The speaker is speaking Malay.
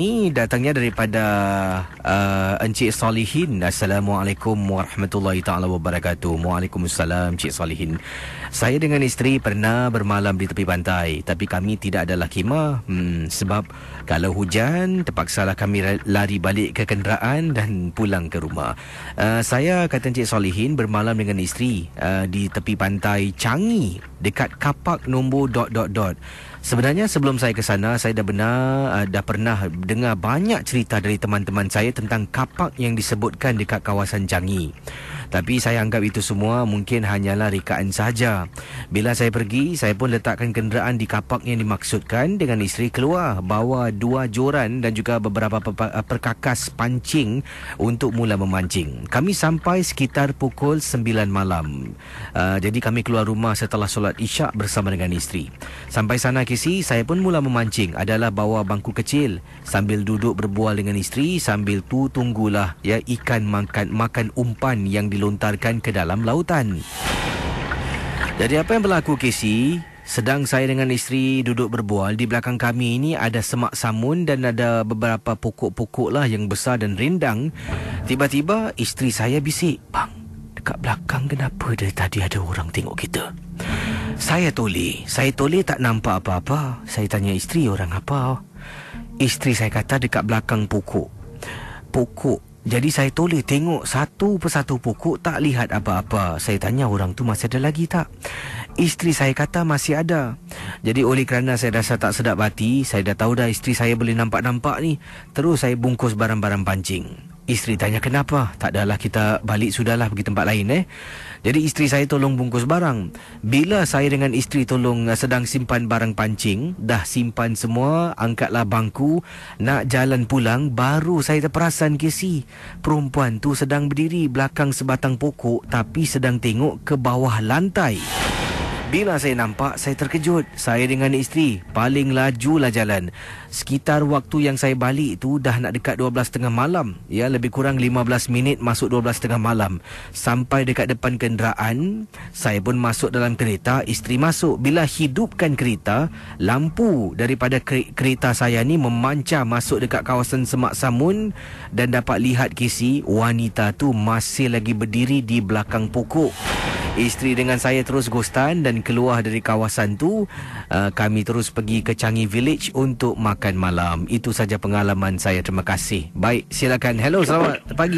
ini datangnya daripada uh, Encik Salihin. Assalamualaikum warahmatullahi taala wabarakatuh. Waalaikumsalam Encik Salihin. Saya dengan isteri pernah bermalam di tepi pantai tapi kami tidak adalah khimah hmm, sebab kalau hujan terpaksalah kami lari balik ke kenderaan dan pulang ke rumah. Uh, saya kata Encik Salihin bermalam dengan isteri uh, di tepi pantai Changi dekat kapak nombor dot dot dot. Sebenarnya sebelum saya ke sana saya dah benar uh, dah pernah dengar banyak cerita dari teman-teman saya tentang kapak tapak yang disebutkan dekat kawasan Jangi. Tapi saya anggap itu semua mungkin hanyalah rekaan saja. Bila saya pergi, saya pun letakkan kenderaan di kapak yang dimaksudkan dengan isteri keluar. Bawa dua joran dan juga beberapa eh, perkakas pancing untuk mula memancing. Kami sampai sekitar pukul 9 malam. Uh, jadi kami keluar rumah setelah solat isyak bersama dengan isteri. Sampai sana kisi, saya pun mula memancing. Adalah bawa bangku kecil sambil duduk berbual dengan isteri sambil tu tunggulah ya ikan makan makan umpan yang di dilontarkan ke dalam lautan. Jadi apa yang berlaku Casey? Sedang saya dengan isteri duduk berbual di belakang kami ini ada semak samun dan ada beberapa pokok-pokok lah yang besar dan rindang. Tiba-tiba isteri saya bisik, "Bang, dekat belakang kenapa dari tadi ada orang tengok kita?" Saya toleh. Saya toleh tak nampak apa-apa. Saya tanya isteri orang apa. Isteri saya kata dekat belakang pokok. Pokok jadi saya toleh tengok satu persatu pokok tak lihat apa-apa. Saya tanya orang tu masih ada lagi tak? Isteri saya kata masih ada. Jadi oleh kerana saya rasa tak sedap hati, saya dah tahu dah isteri saya boleh nampak-nampak ni. Terus saya bungkus barang-barang pancing. Isteri tanya kenapa? Tak adalah kita balik sudahlah pergi tempat lain eh. Jadi isteri saya tolong bungkus barang. Bila saya dengan isteri tolong eh, sedang simpan barang pancing, dah simpan semua, angkatlah bangku, nak jalan pulang, baru saya terperasan kesi. Perempuan tu sedang berdiri belakang sebatang pokok tapi sedang tengok ke bawah lantai. Bila saya nampak, saya terkejut. Saya dengan isteri paling lajulah jalan. Sekitar waktu yang saya balik tu dah nak dekat 12.30 malam. Ya, lebih kurang 15 minit masuk 12.30 malam. Sampai dekat depan kenderaan, saya pun masuk dalam kereta, isteri masuk. Bila hidupkan kereta, lampu daripada kereta saya ni memanca masuk dekat kawasan Semak Samun dan dapat lihat kisi wanita tu masih lagi berdiri di belakang pokok. Isteri dengan saya terus gostan dan keluar dari kawasan tu. Uh, kami terus pergi ke Changi Village untuk makan malam. Itu saja pengalaman saya. Terima kasih. Baik, silakan. Hello, selamat pagi.